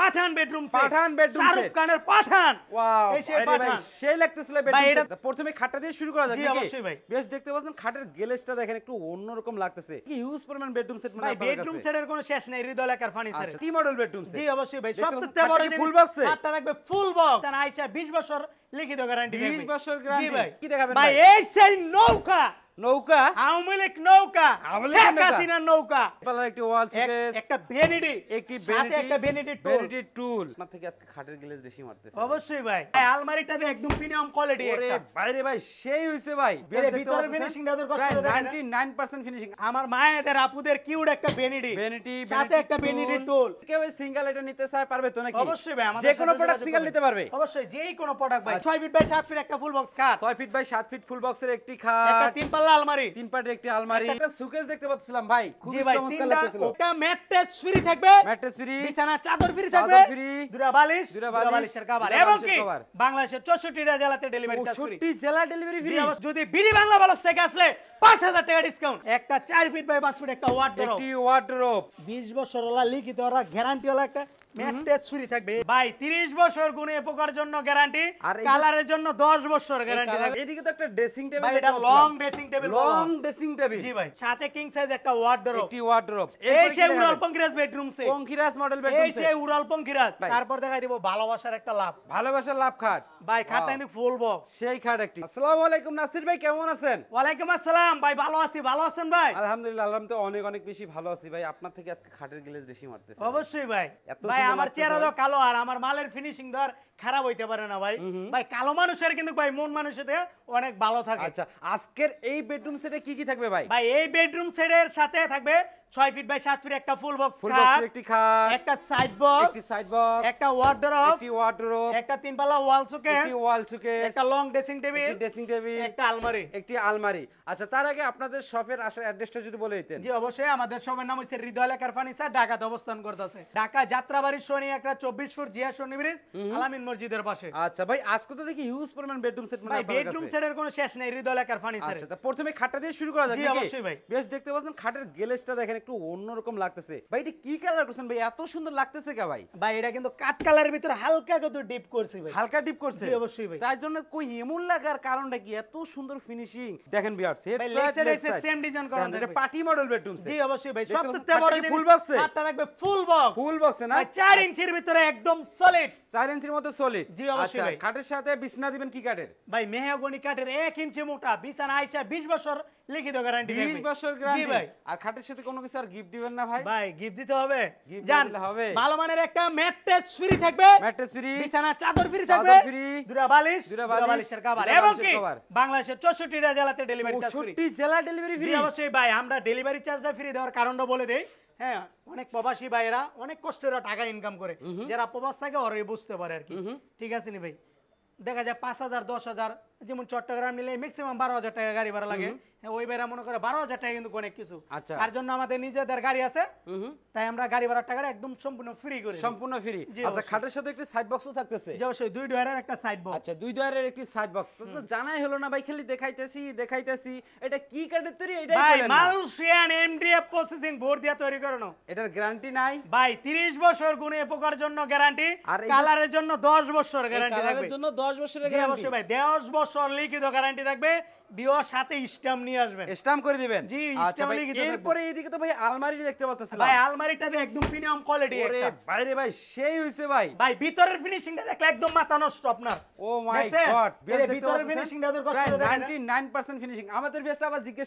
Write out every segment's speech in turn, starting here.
পাঠান bedroom Pathaan bedroom Shahrukh খানের Pathaan wow এই সেই লাগতেছিল বেডরুম প্রথমে খাটটা দিয়ে শুরু করা যাক জি অবশ্যই ভাই বেশ দেখতে পাচ্ছেন খাটের গ্লেজটা দেখেন একটু অন্যরকম লাগতেছে কি হিউজ পরিমাণ বেডরুম সেট মানে বেডরুম সেটের কোনো শেষ নাই হৃদয় লেখার ফার্নিচার আচ্ছা, কি মডেল বেডরুম সেট জি অবশ্যই ভাই সবচেয়ে বড় এই ফুল বক্স খাটটা থাকবে ফুল বক্স আচ্ছা, তার আইচা 20 বছর লিখিত গ্যারান্টি 20 বছর গ্যারান্টি কি দেখাবেন ভাই এই সেই নৌকা নৌকা আওয়ামী লীগ নৌকা শেখ হাসিনার নৌকা পালার একটি ওয়াল সিরিজ একটা ভেনিডি একটি সাথে একটা ভেনিডি টুল ভ্যানিটি টুল আমার থেকে আজকে খাটের গ্লেজ বেশি মারতেছে অবশ্যই ভাই আলমারিটা তো একদম প্রিমিয়াম কোয়ালিটি আরে বাইরে ভাই সেই হইছে ভাই ভিতরে ফিনিশিং দাদুর কষ্ট করে দেখেন 99% ফিনিশিং আমার মায়েদের আপুদের কিউড একটা ভেনিডি ভেনিডি সাথে একটা ভেনিডি টুল কেউ সিঙ্গেল এটা নিতে চায় পারবে তো নাকি অবশ্যই ভাই আমাদের যে কোনো প্রোডাক্ট সিঙ্গেল নিতে পারবে অবশ্যই যেই কোনো প্রোডাক্ট ভাই 6 ফিট বাই 7 ফিট একটা ফুল বক্স কার 6 ফিট বাই 7 ফিট ফুল বক্সের একটি খাট একটা তিন পাল্লা পাল্লা আলমারি তিন পাটের একটি আলমারি একটা সুকেস দেখতে পাচ্ছিলাম ভাই খুবই চমৎকার লাগছিল ওটা ম্যাট্রেস ফ্রি থাকবে ম্যাট্রেস ফ্রি বিছানা চাদর ফ্রি থাকবে দুরা বালিশ দুরা বালিশের কভার এবং কি বাংলাদেশের 64টা জেলাতে ডেলিভারি চার্জ ফ্রি 64 জেলা ডেলিভারি ফ্রি যদি বিডি বাংলা বলস থেকে আসলে 5000 টাকা ডিসকাউন্ট একটা 4 ফিট বাই 5 ফিট একটা ওয়ার্ডরোব একটি ওয়ার্ডরোব 20 বছর ওলা লিখিত ওরা গ্যারান্টি হলো একটা থাকবে ভাই 30 বছর গুণে পোকার জন্য গ্যারান্টি কালারের জন্য 10 বছর গ্যারান্টি থাকবে এদিকে তো একটা ড্রেসিং টেবিল এটা long dressing table long dressing table জি ভাই সাথে কিং সাইজ একটা ওয়ার্ডরোব একটি ওয়ার্ডরোব এই সেই উড়াল পঙ্কিরাজ বেডরুম সে পঙ্কিরাজ মডেল বেডরুম এই সেই উড়াল পঙ্কিরাজ তারপর দেখাই ভালোবাসার একটা লাভ ভালোবাসার লাভ খাট ভাই খাটটা কিন্তু ফুল বক্স সেই খাট একটি আসসালামু আলাইকুম নাসির ভাই কেমন আছেন ওয়ালাইকুম আসসালাম ভাই ভালো আছি ভালো আছেন ভাই আলহামদুলিল্লাহ আলহামদুলিল্লাহ অনেক অনেক বেশি ভালো আছি ভাই আপনার থেকে আজকে খাটের গ্লেজ বেশি মারতেছে অবশ্যই ভাই এত হ্যাঁ, আমার চেহারা দাও কালো আর আমার মালের ফিনিশিং ধর খারাপ হইতে পারে না ভাই ভাই কালো মানুষের কিন্তু ভাই মন মানুষের অনেক ভালো থাকে আচ্ছা আজকের এই বেডরুম সেটে কি কি থাকবে ভাই ভাই এই বেডরুম সেটের সাথে থাকবে ছয় ফিট বাই সাত ফিট একটা ফুল বক্স একটি খাট একটা সাইড বক্স একটি সাইড বক্স একটা ওয়ার্ডরোব একটি ওয়ার্ডরোব একটা ওয়াল একটি ওয়াল একটা long dressing table dressing table একটা আলমারি একটি আলমারি আচ্ছা তার আগে আপনাদের শপের আসার অ্যাড্রেসটা যদি বলে দিতেন জি অবশ্যই আমাদের শপের নাম হৃদয় ফার্নিচার ঢাকাতে অবস্থান করতেছে ঢাকা শনি 24 ফুট জিয়া শনি ব্রিজ আলামিন মসজিদের পাশে আচ্ছা ভাই আজকে তো দেখি হিউজ পরিমাণ বেডরুম সেট মানে বেডরুম সেটের কোনো শেষ নাই হৃদয় লেকার ফার্নিচার আচ্ছা প্রথমে খাটটা দিয়ে শুরু করা যাক জি অবশ্যই ভাই বেশ দেখতে পাচ্ছেন খাটের গ্লেসটা দেখেন একটু অন্যরকম লাগতেছে ভাই এটা কি কালার করছেন ভাই এত সুন্দর লাগতেছে কে ভাই ভাই এটা কিন্তু কাট কালারের ভিতর হালকা কত ডিপ করছে ভাই হালকা ডিপ করছে জি অবশ্যই ভাই তার জন্য কই এমন লাগার কারণটা কি এত সুন্দর ফিনিশিং দেখেন viewers head side leg side same design করা এটা পার্টি মডেল বেডরুম জি অবশ্যই ভাই সবচেয়ে বড় ফুল বক্সে আটটা থাকবে ফুল বক্স ফুল বক্স না 4 ইঞ্চির ভিতরে একদম সলিড 4 ইঞ্চির মধ্যে সলিড জি অবশ্যই আচ্ছা, ভাই কাটের সাথে বিছনা দিবেন কি কাটের ভাই মেহগনি কাটের 1 ইঞ্চি মোটা বিছানা আইছা 20 বছর লিখিত গ্যারান্টি 20 বছর গ্যারান্টি ভাই আর খাটের সাথে কোনো কিছু আর গিফট দিবেন না ভাই ভাই গিফট দিতে হবে জান হবে ভালো মানের একটা ম্যাট্রেস ফ্রি থাকবে ম্যাট্রেস ফ্রি বিছানা চাদর ফ্রি থাকবে চাদর ফ্রি দুরা বালিশ দুরা বালিশের কভার এবং কি বাংলাদেশের টা জেলাতে ডেলিভারি চার্জ ফ্রি 64 জেলা ডেলিভারি ফ্রি অবশ্যই ভাই আমরা ডেলিভারি চার্জটা ফ্রি দেওয়ার কারণটা বলে দেই হ্যাঁ অনেক প্রবাসী ভাইরা অনেক কষ্টে টাকা ইনকাম করে যারা প্রবাস থাকে ওরাই বুঝতে পারে আর কি ঠিক আছে নি ভাই দেখা যায় পাঁচ হাজার দশ হাজার যেমন চট্টগ্রাম নিলে ম্যাক্সিমাম বারো হাজার টাকা গাড়ি ভাড়া লাগে হ্যাঁ, ওই বেড়া মনে করে বারো হাজার টাকা কিন্তু অনেক কিছু আচ্ছা। তার জন্য আমাদের নিজেদের গাড়ি আছে তাই আমরা গাড়ি ভাড়ার টাকা একদম সম্পূর্ণ ফ্রি করি সম্পূর্ণ ফ্রি আচ্ছা খাটের সাথে একটি সাইড বক্সও থাকতেছে জি অবশ্যই দুই ডয়ারের একটা সাইড বক্স আচ্ছা দুই ডয়ারের একটি সাইড বক্স তো জানাই হলো না ভাই খালি দেখাইতেছি দেখাইতেছি এটা কি কাটের তৈরি এটা ভাই মালয়েশিয়ান এমডিএফ প্রসেসিং বোর্ড দিয়ে তৈরি করানো এটার গ্যারান্টি নাই ভাই 30 বছর গুণে পোকার জন্য গ্যারান্টি আর কালারের জন্য 10 বছর গ্যারান্টি থাকবে কালারের জন্য 10 বছরের গ্যারান্টি অবশ্যই ভাই 10 বছর বছর লিখিত গ্যারান্টি থাকবে আচ্ছা আমাদের জিজ্ঞেস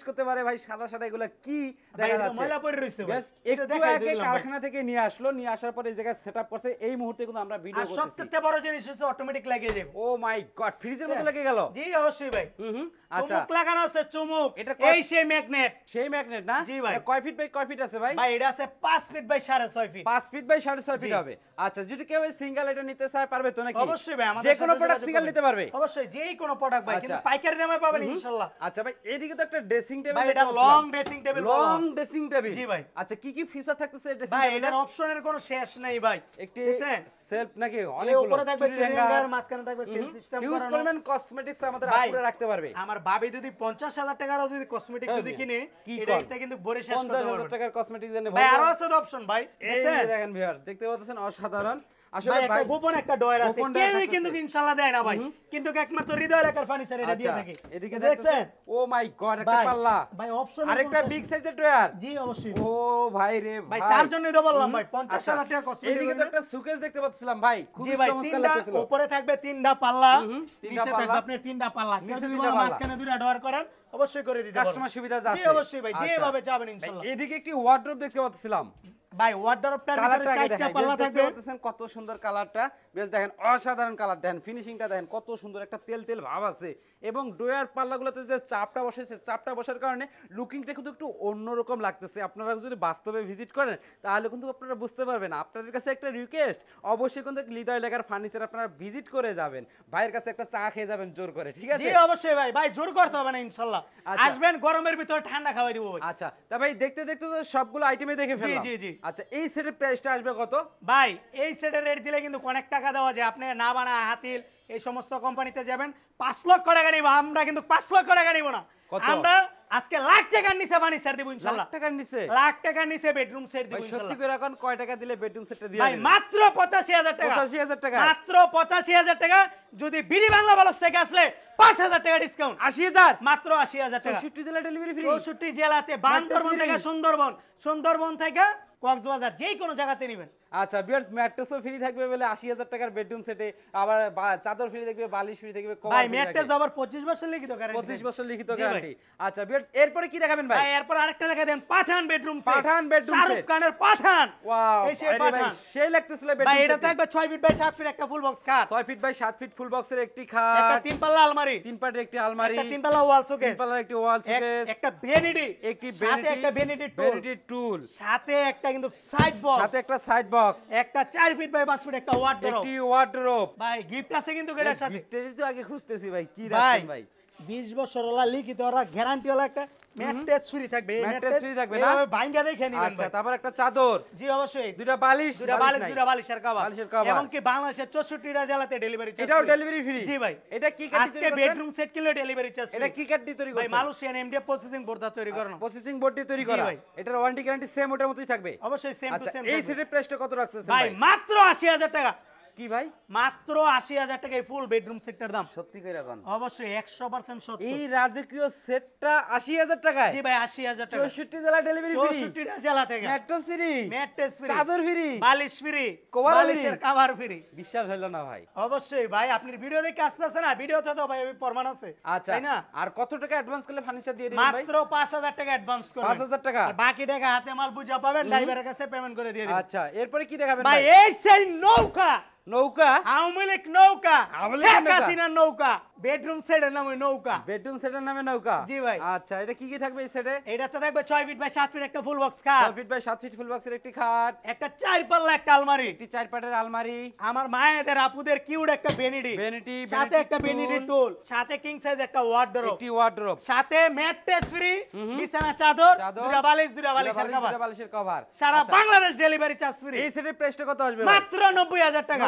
করতে পারে ভাই সাদা সাদা এগুলো কি কারখানা থেকে নিয়ে আসলো নিয়ে আসার পরে এই জায়গা করছে এই মুহূর্তে কিন্তু আমরা সবচেয়ে বড় জিনিস হচ্ছে অটোমেটিক লাগিয়ে যাবে ও মাই গড ফ্রিজের মতো লেগে গেল জি অবশ্যই ভাই হুম আচ্ছা। চুমুক লাগানো আছে চুমুক এটা এই সেই ম্যাগনেট সেই ম্যাগনেট না জি ভাই কয় ফিট বাই কয় ফিট আছে ভাই ভাই এটা আছে 5 feet by 6.5 feet 5 feet by 6.5 feet হবে আচ্ছা যদি কেউ এই সিঙ্গেল এটা নিতে চায় পারবে তো নাকি অবশ্যই ভাই আমাদের যে কোনো প্রোডাক্ট সিঙ্গেল নিতে পারবে অবশ্যই যেই কোনো প্রোডাক্ট ভাই কিন্তু আচ্ছা। পাইকারি দামে পাবেন ইনশাআল্লাহ আচ্ছা ভাই এদিকে তো একটা ড্রেসিং টেবিল ভাই এটা long dressing table long dressing table জি ভাই আচ্ছা কি কি ফিচার থাকতেছে এই ড্রেসিং ভাই এটার অপশনের কোনো শেষ নাই ভাই একটি সেলফ নাকি অনেক উপরে থাকবে চেঙ্গার মাঝখানে থাকবে সেল সিস্টেম করা ইউজ করবেন কসমেটিক্স আমাদের আপুরা রাখতে পারবে আমার গাবি যদি হাজার টাকার যদি কসমেটিক হ্যাঁ যদি কিনে এটা কিন্তু বড়ে শেষ করতে 50000 টাকার কসমেটিক জেনে ভাই আরো আছে অপশন ভাই দেখেন ভিউয়ার্স দেখতে পাচ্ছেন অসাধারণ আচ্ছা, এদিকে অবশ্যই আচ্ছা। দেখতে পাচ্ছিলাম ভাই উপরে থাকবে তিনটা পাল্লা নিচে থাকবে আপনি তিনটা পাল্লা মাঝখানে করেন অবশ্যই করে দিতে কাস্টমার সুবিধা অবশ্যই ভাই আচ্ছা। যেভাবে যাবেন এদিকে একটি ওয়ার্ডরোব দেখতে পাচ্ছিলাম ভাই ওয়ার্ডরোবটার ভিতরে চারটা পাল্লা থাকবে দেখতেছেন কত সুন্দর কালারটা বেশ দেখেন অসাধারণ কালার দেখেন ফিনিশিংটা দেখেন কত সুন্দর একটা তেল তেল ভাব আছে এবং ডোয়ার পাল্লাগুলোতে যে চাপটা বসেছে চাপটা বসার কারণে লুকিংটা কিন্তু একটু অন্যরকম লাগতেছে আপনারা যদি বাস্তবে ভিজিট করেন তাহলে কিন্তু আপনারা বুঝতে পারবেন আপনাদের কাছে একটা রিকোয়েস্ট অবশ্যই কিন্তু হৃদয় লেখার ফার্নিচার আপনারা ভিজিট করে যাবেন ভাইয়ের কাছে একটা চা খেয়ে যাবেন জোর করে ঠিক আছে অবশ্যই ভাই ভাই জোর করতে হবে না ইনশাল্লাহ আচ্ছা। আসবেন গরমের ভিতরে ঠান্ডা খাওয়াই দিব আচ্ছা তা ভাই দেখতে দেখতে তো সবগুলো আইটেমে দেখে ফেলি জি জি আচ্ছা এই সেটের প্রাইসটা আসবে কত ভাই এই সেটের রেট দিলে কিন্তু অনেক টাকা দেওয়া যায় আপনি না বানা হাতিল এই সমস্ত কোম্পানিতে যাবেন পাঁচ লক্ষ টাকা নিব আমরা কিন্তু পাঁচ লক্ষ টাকা নিব না আমরা আজকে লাখ টাকার নিচে বানি সেট দিব ইনশাআল্লাহ লাখ টাকার নিচে লাখ টাকার নিচে বেডরুম সেট দিব ইনশাআল্লাহ সত্যি করে এখন কয় টাকা দিলে বেডরুম সেটটা দিয়ে ভাই মাত্র 85000 টাকা 85000 টাকা মাত্র 85000 টাকা যদি বিডি বাংলা বলস থেকে আসলে 5000 টাকা ডিসকাউন্ট 80000 মাত্র 80000 টাকা 64 জেলা ডেলিভারি ফ্রি 64 জেলাতে বান্দরবন থেকে সুন্দরবন সুন্দরবন থেকে কক্সবাজার যেই কোন জায়গাতে নেবেন আচ্ছা বিয়ার্স ম্যাট্রেসও ফ্রি থাকবে বলে আশি হাজার টাকার বেডরুম সেটে আবার চাদর ফ্রি থাকবে বালিশ ফ্রি থাকবে ভাই ম্যাট্রেস আবার পঁচিশ বছর লিখিত গ্যারান্টি পঁচিশ বছর লিখিত গ্যারান্টি আচ্ছা বিয়ার্স এরপরে কি দেখাবেন ভাই এরপর আরেকটা দেখা দেন পাঠান বেডরুম পাঠান বেডরুম শাহরুখ খানের পাঠান ওয়াও সেই লাগতেছিল বেডরুম ভাই এটা থাকবে 6 ফিট বাই 7 ফিট একটা ফুল বক্স খাট 6 ফিট বাই 7 ফিট ফুল বক্সের একটি খাট একটা তিন পাল্লা আলমারি তিন পাল্লার একটি আলমারি একটা তিন পাল্লা ওয়াল শোকেস তিন পাল্লার একটি ওয়াল শোকেস একটা ভ্যানিটি একটি ভ্যানিটি একটা ভ্যানিটি টুল সাথে একটা কিন্তু সাইড বক্স সাথে একটা সাইড বক্স বক্স একটা 4 ফিট বাই 5 ফিট একটা ওয়ার্ডরোব একটি ওয়ার্ডরোব ভাই গিফট আছে কিন্তু এটার সাথে তো আগে খুঁজতেছি ভাই কি রাখছেন ভাই 20 বছর ওলা লিখিত ওরা গ্যারান্টি ওলা একটা ম্যাট্রেস ফ্রি থাকবে ম্যাট্রেস ফ্রি থাকবে না এভাবে ভাঙ্গা দেখে নিবেন আচ্ছা তারপর একটা চাদর জি অবশ্যই দুটো বালিশ দুটো বালিশ দুটো বালিশের কভার বালিশের কভার এবং কি বাংলাদেশের 64টা জেলাতে ডেলিভারি চার্জ এটাও ডেলিভারি ফ্রি জি ভাই এটা কি কাট আজকে বেডরুম সেট কিলো ডেলিভারি চার্জ এটা কি কাট দি তৈরি করা ভাই এন এমডি প্রসেসিং বোর্ড দা তৈরি করানো প্রসেসিং বোর্ড দি তৈরি করা এটার ওয়ারেন্টি গ্যারান্টি সেম ওটার মতই থাকবে অবশ্যই সেম টু সেম এই সেটের প্রাইসটা কত রাখতেছেন ভাই মাত্র 80000 টাকা কি ভাই মাত্র আশি হাজার টাকা এই ফুল বেডরুম সেটটার দাম সত্যি করে এখন অবশ্যই একশো পার্সেন্ট সত্যি এই রাজকীয় সেটটা আশি হাজার টাকা জি ভাই আশি হাজার টাকা চৌষট্টি জেলা ডেলিভারি চৌষট্টি জেলা থেকে মেট্রো ফ্রি মেট্রো ফ্রি চাদর ফ্রি বালিশ ফ্রি বালিশের কভার ফ্রি বিশ্বাস হলো না ভাই অবশ্যই ভাই আপনি ভিডিও দেখে আসতেছে না ভিডিও তো ভাই আমি প্রমাণ আছে আচ্ছা তাই না আর কত টাকা অ্যাডভান্স করলে ফার্নিচার দিয়ে দিবেন ভাই মাত্র হাজার টাকা অ্যাডভান্স করবেন হাজার টাকা আর বাকি টাকা হাতে মাল বুঝা পাবেন ড্রাইভারের কাছে পেমেন্ট করে দিয়ে দিবেন আচ্ছা এরপরে কি দেখাবেন ভাই এই সেই নৌকা নৌকা আওয়ামী লীগ নৌকা হাসিনার নৌকা বেডরুম সেটের নামে নৌকা বেডরুম সেটের নামে নৌকা জি ভাই আচ্ছা এটা কি কি থাকবে এই সেটে এটাতে থাকবে 6 ফিট বাই 7 ফিট একটা ফুল বক্স খাট 6 ফিট বাই 7 ফিট ফুল বক্সের একটি খাট একটা চার পাল্লা একটা আলমারি একটি চার পাটের আলমারি আমার মায়েদের আপুদের কিউট একটা বেনিডি বেনিডি সাথে একটা বেনিডি টুল সাথে কিং সাইজ একটা ওয়ার্ডরোব একটি ওয়ার্ডরোব সাথে ম্যাট্রেস ফ্রি বিছানা চাদর দুটা বালিশ দুটা বালিশের কভার দুটা বালিশের কভার সারা আচ্ছা। বাংলাদেশ ডেলিভারি চার্জ ফ্রি এই সেটের প্রাইসটা কত আসবে মাত্র 90000 টাকা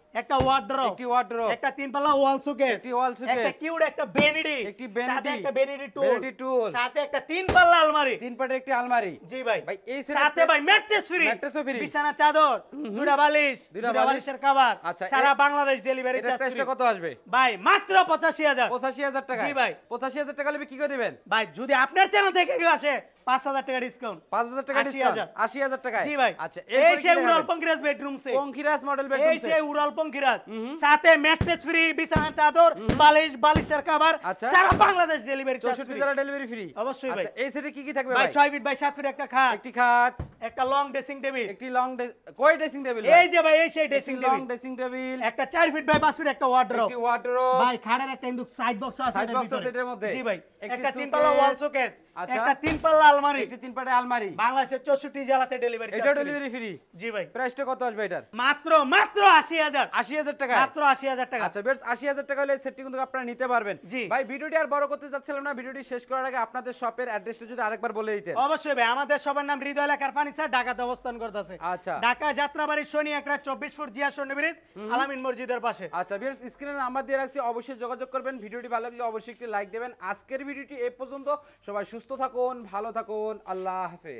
একটা ওয়ার্ড্রপ একটি ওয়ার্ড্রপ একটা ওয়াল শোকেস একটি ওয়াল শোকেস একটা একটা বেনিডি একটি বেনিডি সাথে একটা বেনিডি টুল বেনিডি টুল সাথে একটা আলমারি একটি আলমারি জি ভাই ভাই এই সাথে ভাই ম্যাট্রেস ফ্রি ম্যাট্রেস ফ্রি বিছানা চাদর বালিশ বালিশের কভার আচ্ছা, সারা বাংলাদেশ ডেলিভারি চার্জ কত আসবে ভাই মাত্র 85000 85000 টাকা জি ভাই 85000 টাকা হলে কি করে দিবেন ভাই যদি আপনার চ্যানেল থেকে কেউ আসে টাকা আচ্ছা, চাদর বালিশের আচ্ছা। আচ্ছা, খাট খাট একটা লং ড্রেসিং টেবিল একটি লং ড্রেসিং টেবিল এই যে ভাই ড্রেসিং ড্রেসিং টেবিল একটা ফিট বাই ফিট একটা একটা তিন পাল্লা আলমারি একটি আচ্ছা, আপনাদের শপের যদি আরেকবার বলে অবশ্যই ভাই আমাদের সবার নাম হৃদয় এলাকার ফার্নিচার ঢাকাতে অবস্থান করতেছে আচ্ছা ঢাকা শনি চব্বিশ ফুট জিয়া শনি ব্রিজ আলামিন মসজিদের পাশে আচ্ছা স্ক্রিনে নাম্বার দিয়ে রাখছি অবশ্যই যোগাযোগ করবেন ভিডিওটি ভালো লাগলে অবশ্যই একটি লাইক দেবেন আজকের ভিডিওটি এ পর্যন্ত সবাই সুস্থ থাকুন ভালো থাকুন तक अल्लाह हाफिज